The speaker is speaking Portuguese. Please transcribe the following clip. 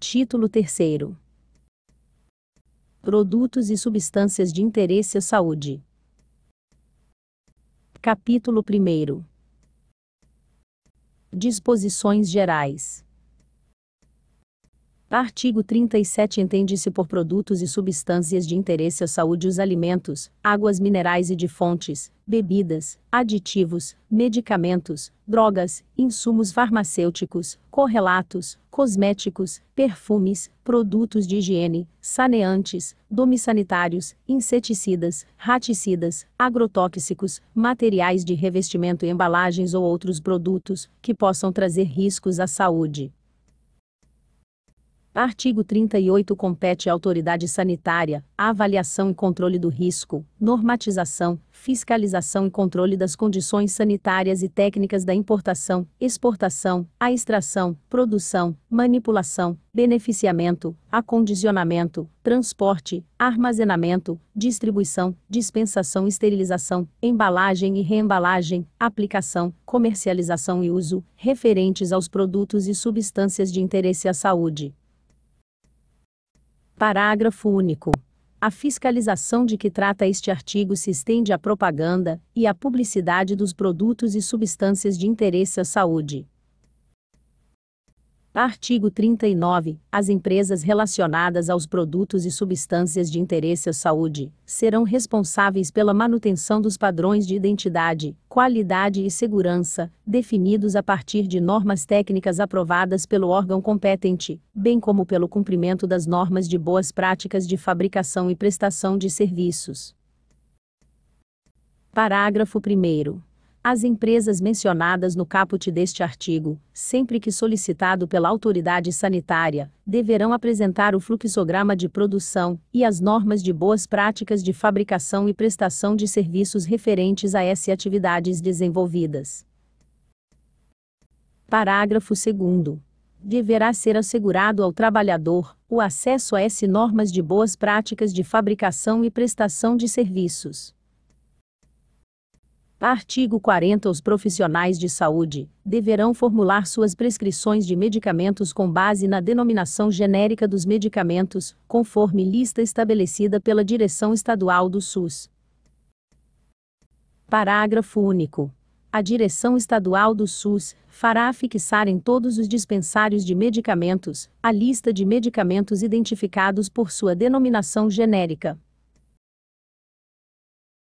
Título 3 Produtos e substâncias de interesse à saúde. Capítulo 1 Disposições gerais. Artigo 37 entende-se por produtos e substâncias de interesse à saúde os alimentos, águas minerais e de fontes, bebidas, aditivos, medicamentos, drogas, insumos farmacêuticos, correlatos, cosméticos, perfumes, produtos de higiene, saneantes, domissanitários, inseticidas, raticidas, agrotóxicos, materiais de revestimento, embalagens ou outros produtos que possam trazer riscos à saúde. Artigo 38 compete à autoridade sanitária a avaliação e controle do risco, normatização, fiscalização e controle das condições sanitárias e técnicas da importação, exportação, a extração, produção, manipulação, beneficiamento, acondicionamento, transporte, armazenamento, distribuição, dispensação, esterilização, embalagem e reembalagem, aplicação, comercialização e uso, referentes aos produtos e substâncias de interesse à saúde. Parágrafo único. A fiscalização de que trata este artigo se estende à propaganda e à publicidade dos produtos e substâncias de interesse à saúde. Artigo 39. As empresas relacionadas aos produtos e substâncias de interesse à saúde serão responsáveis pela manutenção dos padrões de identidade, qualidade e segurança, definidos a partir de normas técnicas aprovadas pelo órgão competente, bem como pelo cumprimento das normas de boas práticas de fabricação e prestação de serviços. Parágrafo 1. As empresas mencionadas no caput deste artigo, sempre que solicitado pela autoridade sanitária, deverão apresentar o fluxograma de produção e as normas de boas práticas de fabricação e prestação de serviços referentes a essas atividades desenvolvidas. Parágrafo 2 deverá ser assegurado ao trabalhador o acesso a essas normas de boas práticas de fabricação e prestação de serviços. Artigo 40. Os profissionais de saúde deverão formular suas prescrições de medicamentos com base na denominação genérica dos medicamentos, conforme lista estabelecida pela Direção Estadual do SUS. Parágrafo único. A Direção Estadual do SUS fará fixar em todos os dispensários de medicamentos a lista de medicamentos identificados por sua denominação genérica.